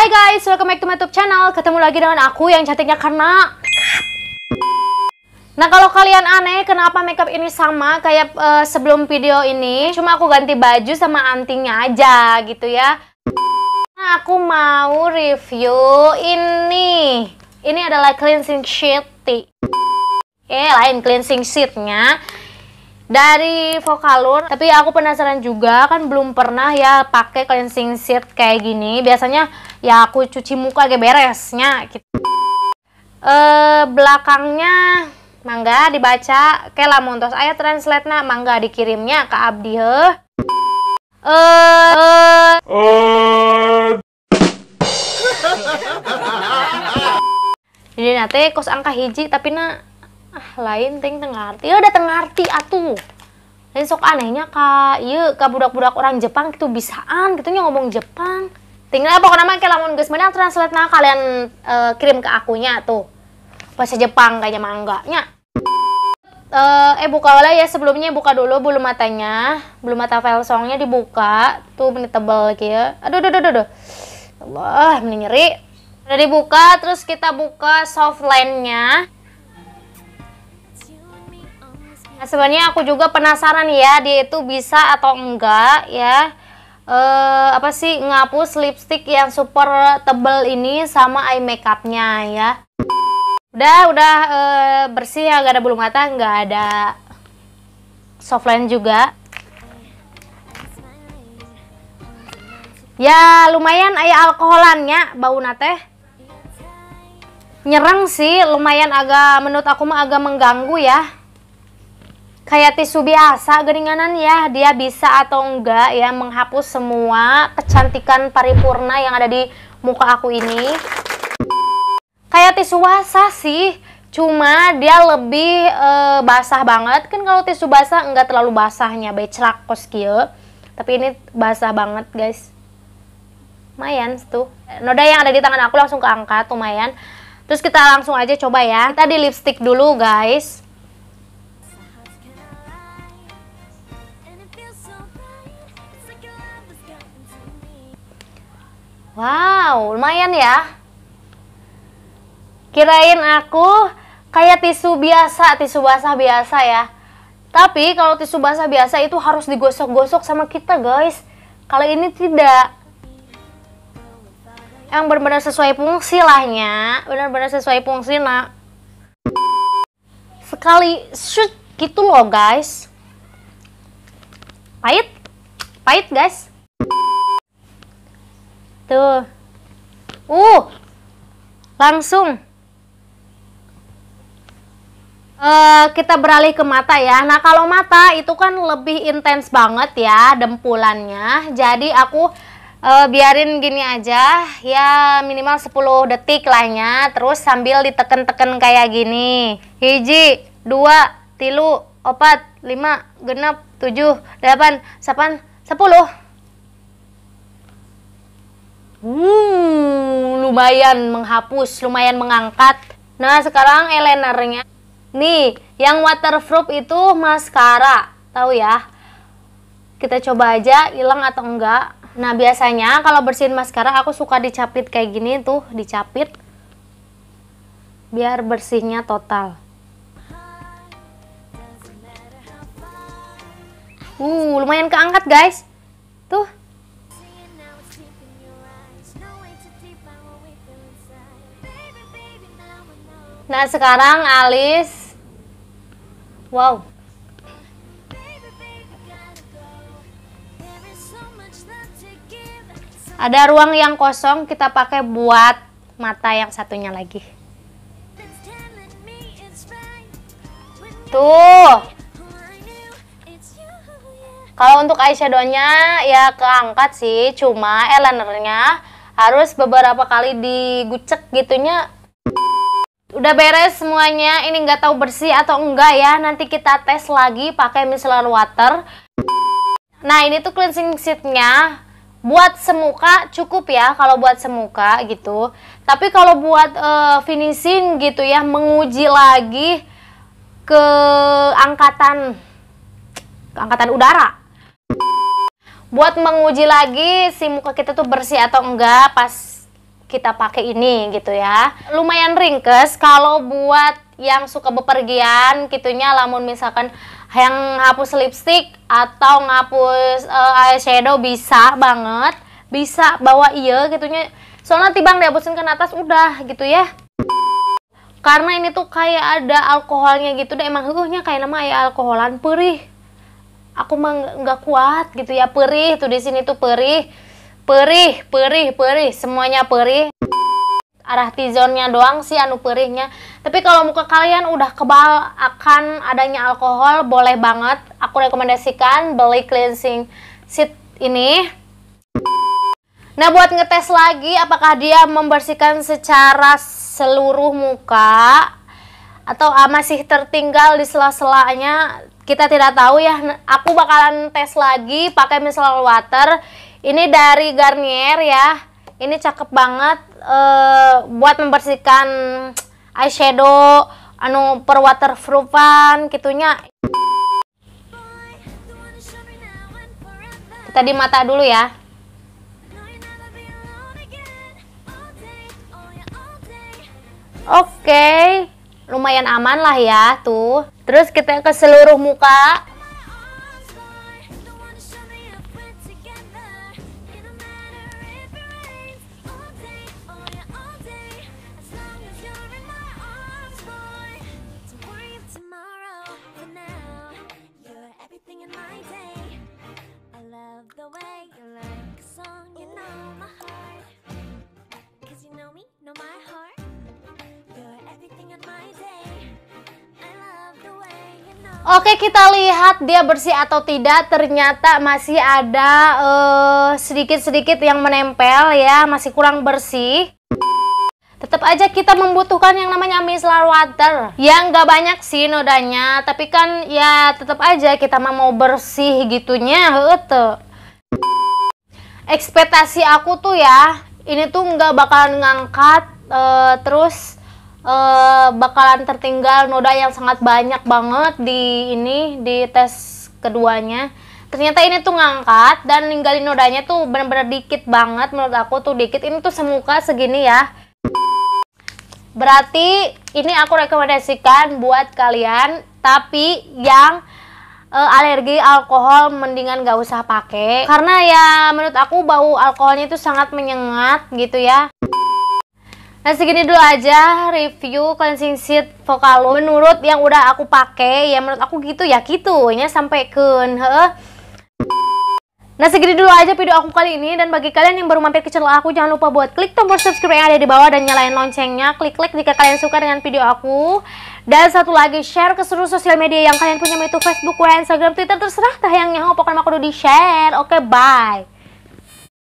Hai guys, welcome back to my YouTube channel. Ketemu lagi dengan aku yang cantiknya karena Nah kalau kalian aneh kenapa makeup ini sama kayak uh, sebelum video ini Cuma aku ganti baju sama antingnya aja gitu ya Nah aku mau review ini Ini adalah cleansing sheet Eh lain cleansing sheetnya dari Vokalur. Tapi aku penasaran juga kan belum pernah ya pakai cleansing sheet kayak gini. Biasanya ya aku cuci muka kayak beresnya gitu. Eh belakangnya mangga dibaca ke lamontos ayat translate na mangga dikirimnya ke abdi heuh. Eh Jadi eh. nanti kos angka hiji tapi na ah lain ting tengarti ya udah tengarti atuh lain sok anehnya kak iya kak budak-budak orang Jepang itu bisaan gitu ngomong Jepang tinggal apa nama kayak lamun guys mana translate nah kalian uh, kirim ke akunya tuh bahasa Jepang kayaknya mangganya uh, eh, eh buka wala ya sebelumnya buka dulu bulu matanya bulu mata file songnya dibuka tuh menit tebal kia ya. aduh aduh aduh aduh Allah menyeri udah dibuka terus kita buka soft nya Nah, sebenarnya aku juga penasaran ya dia itu bisa atau enggak ya eh, apa sih ngapus lipstick yang super tebel ini sama eye makeupnya ya. Udah udah eh, bersih ya nggak ada bulu mata nggak ada soft line juga. Ya lumayan ayah eh, alkoholannya bau nate nyerang sih lumayan agak menurut aku mah agak mengganggu ya kayak tisu biasa geringanan ya dia bisa atau enggak ya menghapus semua kecantikan paripurna yang ada di muka aku ini kayak tisu basah sih cuma dia lebih e, basah banget kan kalau tisu basah enggak terlalu basahnya baik celakos tapi ini basah banget guys lumayan tuh noda yang ada di tangan aku langsung keangkat lumayan terus kita langsung aja coba ya kita di lipstick dulu guys Wow, lumayan ya. Kirain aku kayak tisu biasa, tisu basah biasa ya. Tapi kalau tisu basah biasa itu harus digosok-gosok sama kita guys. Kalau ini tidak. Yang benar-benar sesuai fungsi lahnya, benar-benar sesuai fungsi nak. Sekali shoot gitu loh guys. Pahit, pahit guys. Tuh. Uh. Langsung. Uh, kita beralih ke mata ya. Nah, kalau mata itu kan lebih intens banget ya dempulannya. Jadi aku uh, biarin gini aja ya minimal 10 detik ya. Terus sambil diteken-teken kayak gini. Hiji, dua, tilu, opat, lima, genep, tujuh, delapan, sepan sepuluh. Hmm, lumayan menghapus, lumayan mengangkat. Nah, sekarang eyelinernya. Nih, yang waterproof itu maskara, tahu ya? Kita coba aja hilang atau enggak. Nah, biasanya kalau bersihin maskara aku suka dicapit kayak gini tuh, dicapit biar bersihnya total. Uh, lumayan keangkat guys. Tuh. Nah sekarang alis Wow Ada ruang yang kosong kita pakai buat mata yang satunya lagi Tuh kalau untuk eyeshadownya ya keangkat sih, cuma eyelinernya harus beberapa kali digucek gitunya Udah beres semuanya, ini nggak tahu bersih atau enggak ya. Nanti kita tes lagi pakai micellar water. Nah, ini tuh cleansing sheetnya buat semuka cukup ya kalau buat semuka gitu. Tapi kalau buat uh, finishing gitu ya, menguji lagi ke angkatan ke angkatan udara. Buat menguji lagi si muka kita tuh bersih atau enggak pas kita pakai ini gitu ya. Lumayan ringkes kalau buat yang suka bepergian gitunya lamun misalkan yang ngapus lipstick atau ngapus uh, eyeshadow bisa banget bisa bawa iya gitunya soalnya tibang dihapusin ke atas udah gitu ya karena ini tuh kayak ada alkoholnya gitu deh emang hukumnya kayak nama ya alkoholan perih aku mah nggak kuat gitu ya perih tuh di sini tuh perih perih perih perih semuanya perih arah tizonnya doang sih anu perihnya tapi kalau muka kalian udah kebal akan adanya alkohol boleh banget aku rekomendasikan beli cleansing sheet ini nah buat ngetes lagi apakah dia membersihkan secara seluruh muka atau ah, masih tertinggal di sela-selanya kita tidak tahu ya aku bakalan tes lagi pakai micellar water ini dari Garnier ya. Ini cakep banget uh, buat membersihkan eyeshadow anu per waterproofan kitunya. Kita di mata dulu ya. Oke, okay. lumayan aman lah ya tuh. Terus kita ke seluruh muka. Oke kita lihat dia bersih atau tidak ternyata masih ada eh, sedikit-sedikit uh, yang menempel ya masih kurang bersih tetap aja kita membutuhkan yang namanya micellar water yang gak banyak sih nodanya tapi kan ya tetap aja kita mau bersih gitunya itu ekspektasi aku tuh ya ini tuh gak bakalan ngangkat uh, terus uh, bakalan tertinggal noda yang sangat banyak banget di ini di tes keduanya ternyata ini tuh ngangkat dan ninggalin nodanya tuh bener-bener dikit banget menurut aku tuh dikit ini tuh semuka segini ya berarti ini aku rekomendasikan buat kalian tapi yang e, alergi alkohol mendingan gak usah pakai karena ya menurut aku bau alkoholnya itu sangat menyengat gitu ya Nah segini dulu aja review cleansing sheet Vocalo menurut yang udah aku pakai ya menurut aku gitu ya gitu ya sampai ke Nah segini dulu aja video aku kali ini dan bagi kalian yang baru mampir ke channel aku jangan lupa buat klik tombol subscribe yang ada di bawah dan nyalain loncengnya klik-klik jika kalian suka dengan video aku dan satu lagi share ke seluruh sosial media yang kalian punya yaitu Facebook, Instagram, Twitter terserah tah yang nyaho pokoknya kan aku udah di share oke okay, bye